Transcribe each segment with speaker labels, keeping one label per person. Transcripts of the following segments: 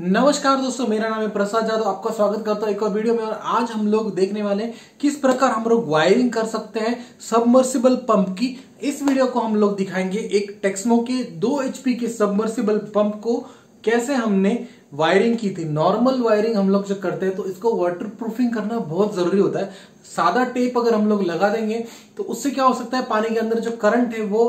Speaker 1: नमस्कार दोस्तों मेरा नाम है प्रसाद यादव आपका स्वागत करता हूँ एक और वीडियो में और आज हम लोग देखने वाले किस प्रकार हम लोग वायरिंग कर सकते हैं सबमर्सिबल पंप की इस वीडियो को हम लोग दिखाएंगे एक टेक्समो के दो एचपी के सबमर्सिबल पंप को कैसे हमने वायरिंग की थी नॉर्मल वायरिंग हम लोग जो करते हैं तो इसको वाटर प्रूफिंग करना बहुत जरूरी होता है सादा टेप अगर हम लोग लगा देंगे तो उससे क्या हो सकता है पानी के अंदर जो करंट है वो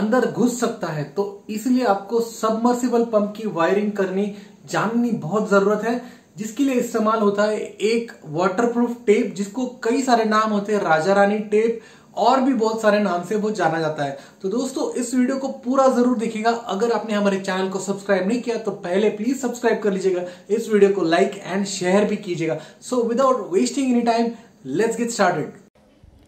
Speaker 1: अंदर घुस सकता है तो इसलिए आपको सबमर्सिबल पंप की वायरिंग करनी जाननी बहुत ज़रूरत है जिसके लिए इस्तेमाल होता है एक वाटरप्रूफ टेप जिसको कई सारे नाम होते हैं राजा रानी टेप और भी बहुत सारे नाम से वो जाना जाता है तो दोस्तों इस वीडियो को पूरा जरूर देखिएगा अगर आपने हमारे चैनल को सब्सक्राइब नहीं किया तो पहले प्लीज सब्सक्राइब कर लीजिएगा इस वीडियो को लाइक एंड शेयर भी कीजिएगा so without wasting any time let's get started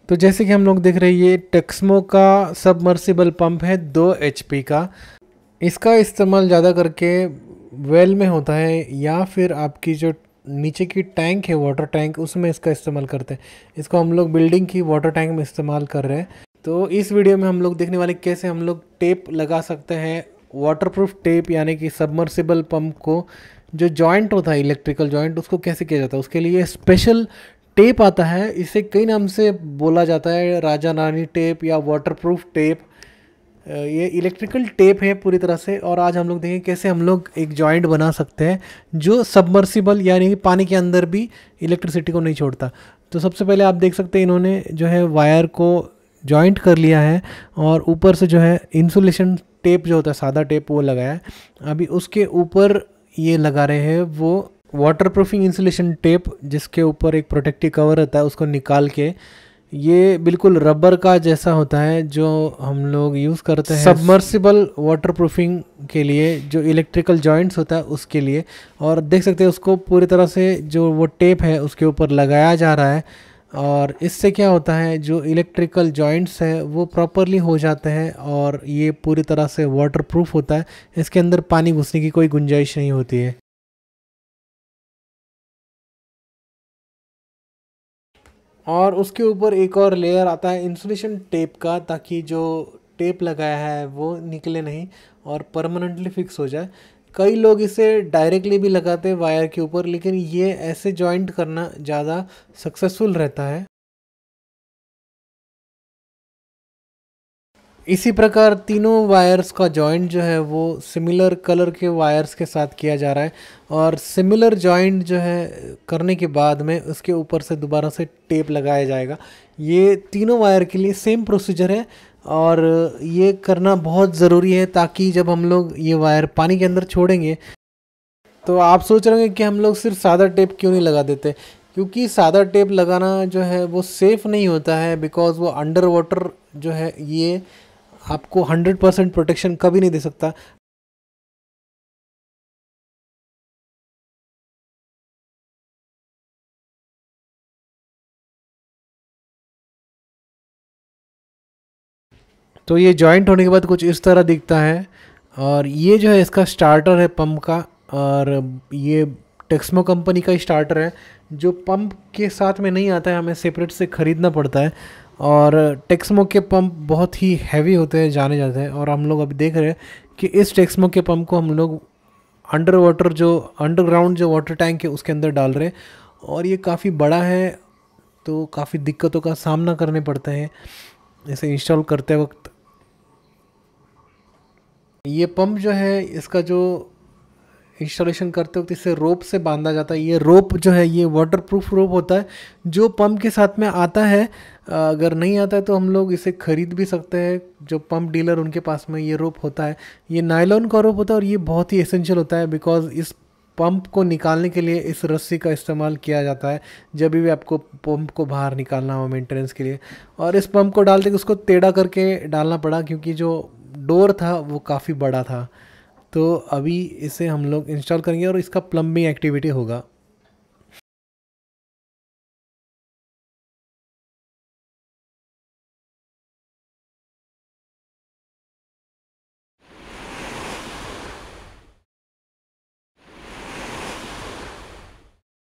Speaker 1: तो जैसे कि हम लोग देख रहे हैं ये टेक्समो का सबमर्सिबल पंप है दो एच का इसका इस्तेमाल ज़्यादा करके वेल में होता है या फिर आपकी जो नीचे की टैंक है वाटर टैंक उसमें इसका इस्तेमाल करते हैं इसको हम लोग बिल्डिंग की वाटर टैंक में इस्तेमाल कर रहे हैं तो इस वीडियो में हम लोग देखने वाले कैसे हम लोग टेप लगा सकते हैं वाटरप्रूफ टेप यानी कि सबमर्सिबल पंप को जो जॉइंट होता है इलेक्ट्रिकल जॉइंट उसको कैसे किया जाता है उसके लिए स्पेशल टेप आता है इसे कई नाम से बोला जाता है राजा रानी टेप या वाटरप्रूफ टेप ये इलेक्ट्रिकल टेप है पूरी तरह से और आज हम लोग देखेंगे कैसे हम लोग एक जॉइंट बना सकते हैं जो सबमर्सिबल यानी कि पानी के अंदर भी इलेक्ट्रिसिटी को नहीं छोड़ता तो सबसे पहले आप देख सकते हैं इन्होंने जो है वायर को जॉइंट कर लिया है और ऊपर से जो है इंसुलेशन टेप जो होता है सादा टेप वो लगाया है अभी उसके ऊपर ये लगा रहे हैं वो वाटर प्रूफिंग इंसुलेशन टेप जिसके ऊपर एक प्रोटेक्टिव कवर रहता है उसको निकाल के ये बिल्कुल रबर का जैसा होता है जो हम लोग यूज़ करते हैं सबमर्सिबल वाटर प्रूफिंग के लिए जो इलेक्ट्रिकल जॉइंट्स होता है उसके लिए और देख सकते हैं उसको पूरी तरह से जो वो टेप है उसके ऊपर लगाया जा रहा है और इससे क्या होता है जो इलेक्ट्रिकल जॉइंट्स है वो प्रॉपरली हो जाते हैं
Speaker 2: और ये पूरी तरह से वाटर प्रूफ होता है इसके अंदर पानी घुसने की कोई गुंजाइश नहीं होती है और उसके ऊपर एक और लेयर आता है इंसुलेशन टेप का ताकि जो टेप
Speaker 1: लगाया है वो निकले नहीं और परमानेंटली फिक्स हो जाए कई लोग इसे डायरेक्टली
Speaker 2: भी लगाते हैं वायर के ऊपर लेकिन ये ऐसे जॉइंट करना ज़्यादा सक्सेसफुल रहता है इसी प्रकार तीनों वायर्स का जॉइंट जो है वो सिमिलर कलर के वायर्स के साथ किया जा रहा है
Speaker 1: और सिमिलर जॉइंट जो है करने के बाद में उसके ऊपर से दोबारा से टेप लगाया जाएगा ये तीनों वायर के लिए सेम प्रोसीजर है और ये करना बहुत ज़रूरी है ताकि जब हम लोग ये वायर पानी के अंदर छोड़ेंगे तो आप सोच रहे हैं कि हम लोग सिर्फ सादा टेप क्यों नहीं लगा देते क्योंकि सादा टेप लगाना
Speaker 2: जो है वो सेफ़ नहीं होता है बिकॉज़ वो अंडर वाटर जो है ये आपको 100 परसेंट प्रोटेक्शन कभी नहीं दे सकता तो ये जॉइंट होने के बाद कुछ इस तरह दिखता है और ये जो है इसका स्टार्टर है पंप का और
Speaker 1: ये टेक्समो कंपनी का स्टार्टर है जो पंप के साथ में नहीं आता है हमें सेपरेट से ख़रीदना पड़ता है और टेक्समो के पंप बहुत ही हैवी होते हैं जाने जाते हैं और हम लोग अभी देख रहे हैं कि इस टेक्समो के पंप को हम लोग अंडर वाटर जो अंडरग्राउंड जो वाटर टैंक है उसके अंदर डाल रहे हैं और ये काफ़ी बड़ा है तो काफ़ी दिक्कतों का सामना करने पड़ते हैं इसे इंस्टॉल करते वक्त ये पंप जो है इसका जो इंस्टॉलेशन करते वक्त इसे रोप से बांधा जाता है ये रोप जो है ये वाटर प्रूफ रोप होता है जो पंप के साथ में आता है अगर नहीं आता है तो हम लोग इसे ख़रीद भी सकते हैं जो पंप डीलर उनके पास में ये रोप होता है ये नायलॉन का रोप होता है और ये बहुत ही एसेंशियल होता है बिकॉज इस पंप को निकालने के लिए इस रस्सी का इस्तेमाल किया जाता है जब भी आपको पंप को बाहर निकालना हो मेंटेनेंस के लिए और इस पंप को डालते उसको टेढ़ा करके डालना पड़ा क्योंकि जो डोर था वो काफ़ी बड़ा था तो अभी इसे हम लोग इंस्टॉल करेंगे और
Speaker 2: इसका प्लम्बिंग एक्टिविटी होगा